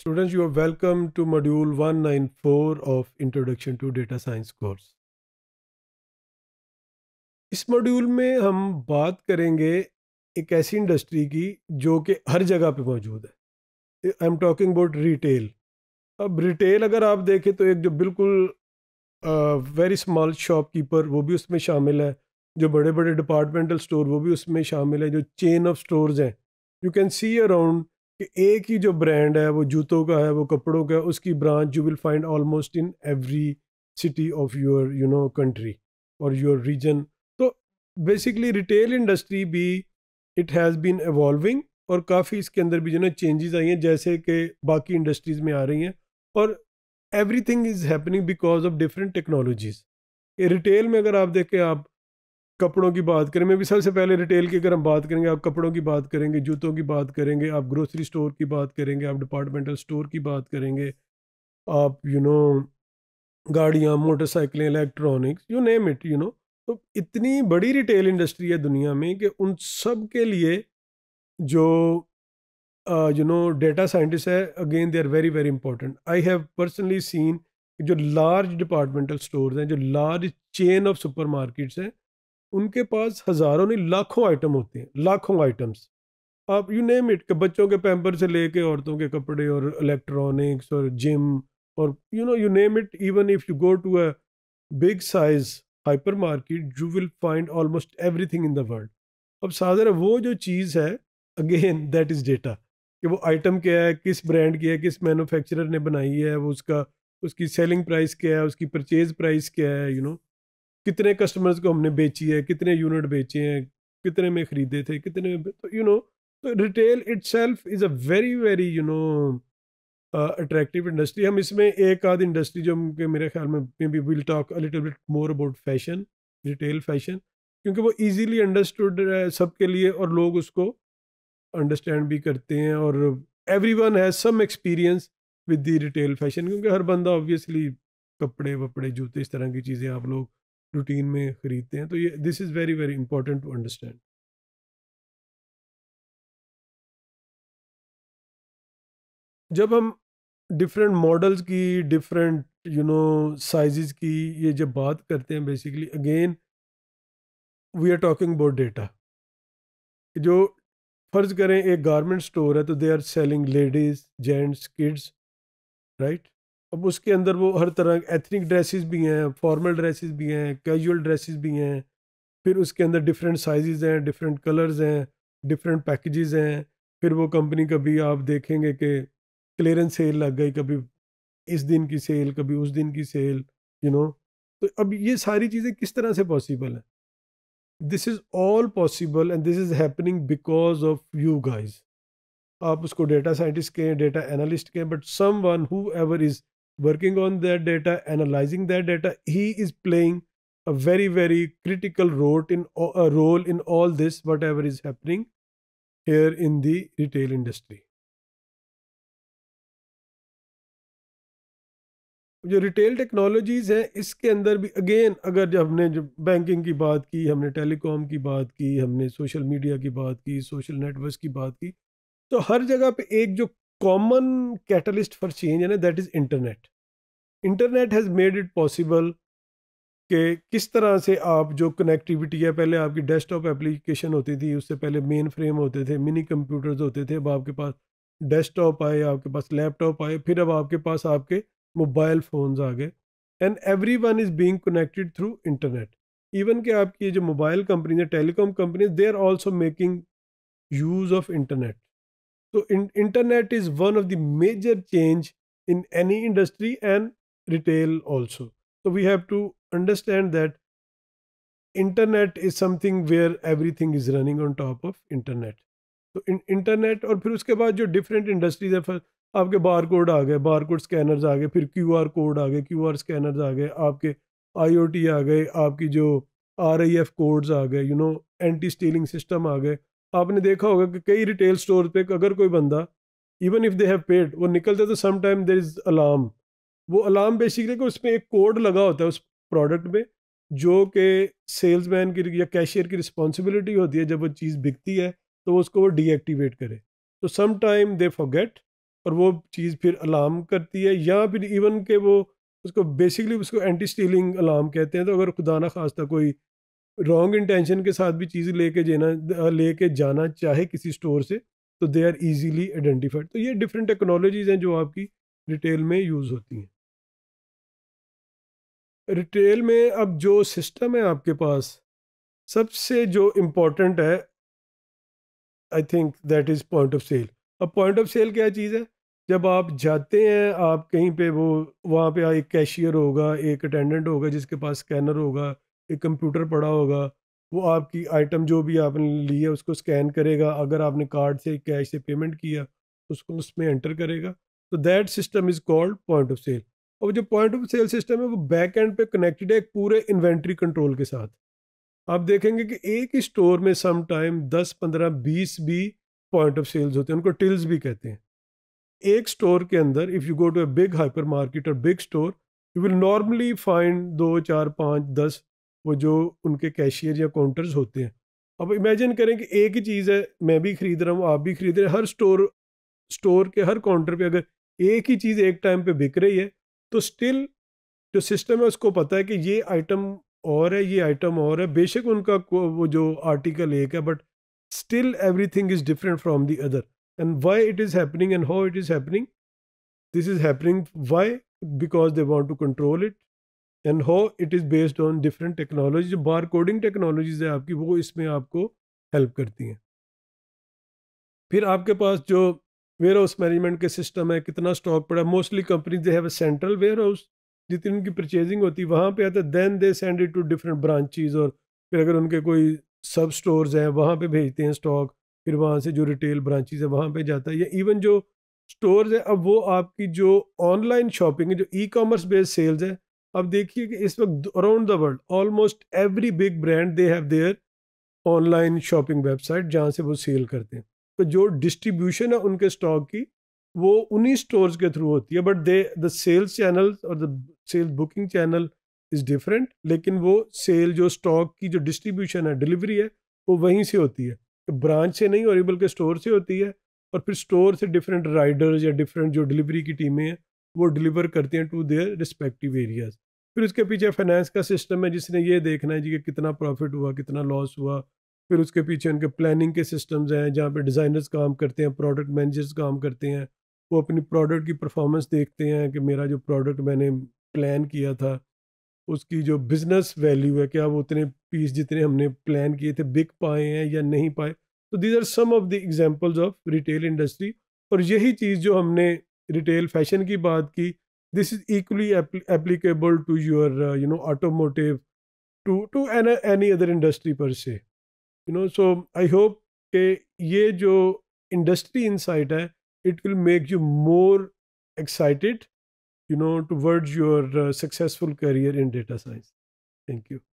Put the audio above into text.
Students, you are welcome to module 194 of Introduction to Data Science course. इस module में हम बात करेंगे एक ऐसी इंडस्ट्री की जो कि हर जगह पे मौजूद है I am talking about retail अब रिटेल अगर आप देखें तो एक जो बिल्कुल वेरी स्मॉल शॉपकीपर वो भी उसमें शामिल है जो बड़े बड़े डिपार्टमेंटल स्टोर वो भी उसमें शामिल है जो चेन ऑफ स्टोर्स हैं यू कैन सी अराउंड कि एक ही जो ब्रांड है वो जूतों का है वो कपड़ों का है उसकी branch you will find almost in every city of your you know country और योर रीजन तो बेसिकली रिटेल इंडस्ट्री भी इट हैज़ बीन एवॉल्विंग और काफ़ी इसके अंदर भी जो ना चेंजेस आई हैं जैसे कि बाकी इंडस्ट्रीज़ में आ रही हैं और everything is happening because of different technologies retail में अगर आप देखें आप कपड़ों की बात करें मैं भी सबसे पहले रिटेल की अगर हम बात करेंगे आप कपड़ों की बात करेंगे जूतों की बात करेंगे आप ग्रोसरी स्टोर की बात करेंगे आप डिपार्टमेंटल स्टोर की बात करेंगे आप यू नो गाड़ियाँ मोटरसाइकिलें electronics you name it you know तो इतनी बड़ी रिटेल इंडस्ट्री है दुनिया में कि उन सब के लिए जो यू नो डेटा साइंटिस्ट है again they are very very important I have personally seen जो लार्ज डिपार्टमेंटल स्टोर्स हैं जो लार्ज चेन ऑफ मार्केट्स हैं उनके पास हज़ारों नहीं लाखों आइटम होते हैं लाखों आइटम्स आप यू नेम इट बच्चों के पैम्पर से लेके औरतों के कपड़े और इलेक्ट्रॉनिक्स और जिम और you know you name it even if you go to a big size hyper market you will find almost everything in the world अब साधर वो जो चीज़ है अगेन दैट इज़ डेटा कि वो आइटम क्या है किस ब्रांड की है किस मैन्युफैक्चरर ने बनाई है वो उसका उसकी सेलिंग प्राइस क्या है उसकी परचेज प्राइस क्या है यू you नो know? कितने कस्टमर्स को हमने बेची है कितने यूनिट बेचे हैं कितने में खरीदे थे कितने में यू नो तो retail itself is a very very you know attractive industry हम इसमें एक आध इंडस्ट्री जो के मेरे ख्याल में maybe will talk a little bit more about fashion retail fashion क्योंकि वो इजीली अंडरस्टूड है सबके लिए और लोग उसको अंडरस्टैंड भी करते हैं और everyone has some experience with the retail fashion क्योंकि हर बंदा ऑब्वियसली कपड़े वपड़े जूते इस तरह की चीज़ें आप लोग रूटीन में ख़रीदते हैं तो ये this is very very important to understand जब हम डिफरेंट मॉडल्स की डिफरेंट यू नो साइज की ये जब बात करते हैं basically again we are talking about data जो फ़र्ज़ करें एक गारमेंट स्टोर है तो they are selling ladies gents kids right अब उसके अंदर वो हर तरह एथनिक ड्रेसेस भी हैं फॉर्मल ड्रेसेस भी हैं कैजुअल ड्रेसेस भी हैं फिर उसके अंदर डिफरेंट साइजेस हैं डिफरेंट कलर्स हैं डिफरेंट पैकेजेस हैं फिर वो कंपनी कभी आप देखेंगे कि क्लियरेंस सेल लग गई कभी इस दिन की सेल कभी उस दिन की sale you you know know? तो अब ये सारी चीज़ें किस तरह से पॉसिबल हैं this is all possible and this is happening because of you guys आप उसको डेटा साइंटिस्ट के डेटा एनालिस्ट के but someone whoever is working on their data, analyzing their data. He is playing a very, very critical role in, a role in all this, whatever is happening here in the retail industry. जो retail technologies हैं इसके अंदर भी again अगर जब हमने जब banking की बात की हमने टेलीकॉम की बात की हमने सोशल मीडिया की बात की सोशल नेटवर्क की बात की तो हर जगह पे एक जो common catalyst for change and that is internet internet has made it possible कि किस तरह से आप जो कनेक्टिविटी है पहले आपकी डेस्कटॉप एप्लीकेशन होती थी उससे पहले मेन फ्रेम होते थे मिनी कंप्यूटर्स होते थे अब आपके पास डेस्कटॉप आए आपके पास लैपटॉप आए फिर अब आपके पास आपके मोबाइल फ़ोन्स आ गए and everyone is being connected through internet even के आपकी जो मोबाइल कंपनीज है telecom companies they are also making use of internet तो internet is one of the major change in any industry and retail also तो we have to understand that internet is something where everything is running on top of internet तो internet और फिर उसके बाद जो different industries है फिर आपके बार कोड आ गए बार कोड स्कैनर्स आ गए फिर क्यू आर कोड आ गए क्यू आर स्कैनर्स आ गए आपके आई ओ टी आ गए आपकी जो आर आई एफ कोड्स आ गए you know anti stealing system आ गए आपने देखा होगा कि कई रिटेल स्टोर पे अगर कोई बंदा even if they have paid वो निकलते तो some time there is alarm वो अलार्म बेसिकली उसमें एक कोड लगा होता है उस प्रोडक्ट में जो कि सेल्समैन की या कैशियर की रिस्पॉन्सिबिलिटी होती है जब वो चीज़ बिकती है तो वो उसको वो डीएक्टिवेट करे तो सम टाइम दे फॉरगेट और वो चीज़ फिर अलार्म करती है या फिर इवन के वो उसको बेसिकली उसको एंटी स्टीलिंग अलार्म कहते हैं तो अगर खुदा ना खास्ता कोई रॉन्ग इंटेंशन के साथ भी चीज़ लेके जाना लेके जाना चाहे किसी स्टोर से तो दे आर ईजीली आइडेंटिफाइड तो ये डिफरेंट टेक्नोलॉजीज़ हैं जो आपकी रिटेल में यूज़ होती हैं रिटेल में अब जो सिस्टम है आपके पास सबसे जो इम्पोर्टेंट है I think that is point of sale अब पॉइंट ऑफ सेल क्या चीज़ है जब आप जाते हैं आप कहीं पे वो वहाँ पे एक कैशियर होगा एक अटेंडेंट होगा जिसके पास स्कैनर होगा एक कंप्यूटर पड़ा होगा वो आपकी आइटम जो भी आपने ली है उसको स्कैन करेगा अगर आपने कार्ड से कैश से पेमेंट किया उसको उसमें एंटर करेगा तो that system is called point of sale और जो पॉइंट ऑफ सेल सिस्टम है वो बैक एंड पे कनेक्टेड है एक पूरे इन्वेंट्री कंट्रोल के साथ आप देखेंगे कि एक ही स्टोर में सम टाइम दस पंद्रह बीस भी पॉइंट ऑफ सेल्स होते हैं उनको टिल्स भी कहते हैं एक स्टोर के अंदर if you go to a big hyper market और big store you will normally find दो चार पाँच दस वो जो उनके कैशियर या काउंटर्स होते हैं अब इमेजिन करें कि एक ही चीज़ है मैं भी खरीद रहा हूँ आप भी खरीद रहे हैं हर स्टोर स्टोर के हर काउंटर पे अगर एक ही चीज़ एक टाइम पे बिक रही है तो स्टिल जो सिस्टम है उसको पता है कि ये आइटम और है ये आइटम और है बेशक उनका वो जो आर्टिकल एक है but still everything is different from the other and why it is happening and how it is happening this is happening why because they want to control it and how it is based on different technology जो bar coding technologies है आपकी वो इसमें आपको help करती हैं फिर आपके पास जो वेयर हाउस मैनेजमेंट के सिस्टम है कितना स्टॉक पड़ा mostly companies they have a central warehouse जितनी उनकी परचेजिंग होती है वहाँ पर आता है then they send it to different branches और फिर अगर उनके कोई सब स्टोर्स हैं वहाँ पे भेजते हैं स्टॉक फिर वहाँ से जो रिटेल ब्रांचेज है वहाँ पे जाता है या इवन जो स्टोर्स है अब वो आपकी जो ऑनलाइन शॉपिंग है जो ई कॉमर्स बेस्ड सेल्स है अब देखिए कि इस वक्त around the world almost every big brand they have their online shopping website जहाँ से वो सेल करते हैं तो जो डिस्ट्रीब्यूशन है उनके स्टॉक की वो उन्हीं स्टोर्स के थ्रू होती है but they the sales channel और the sales booking channel is different लेकिन वो सेल जो स्टॉक की जो डिस्ट्रीब्यूशन है डिलीवरी है वो वहीं से होती है ब्रांच से नहीं और बल्कि स्टोर से होती है और फिर स्टोर से डिफरेंट राइडर्स या डिफरेंट जो डिलीवरी की टीमें हैं वो डिलीवर करते हैं टू देयर रिस्पेक्टिव एरियाज़ फिर उसके पीछे फाइनेंस का सिस्टम है जिसने ये देखना है जी कि कितना प्रॉफिट हुआ कितना लॉस हुआ फिर उसके पीछे उनके प्लानिंग के सिस्टम्स हैं जहाँ पे डिज़ाइनर्स काम करते हैं प्रोडक्ट मैनेजर्स काम करते हैं वो अपनी प्रोडक्ट की परफॉर्मेंस देखते हैं कि मेरा जो प्रोडक्ट मैंने प्लान किया था उसकी जो बिज़नेस वैल्यू है क्या वो उतने पीस जितने हमने प्लान किए थे बिक पाए हैं या नहीं पाए तो these are some of the examples of retail industry और यही चीज़ जो हमने रिटेल फैशन की बात की this is equally applicable to your you know automotive to to any other industry per se you know so I hope कि ये जो इंडस्ट्री इंसाइट है it will make you more excited you know towards your successful career in data science thank you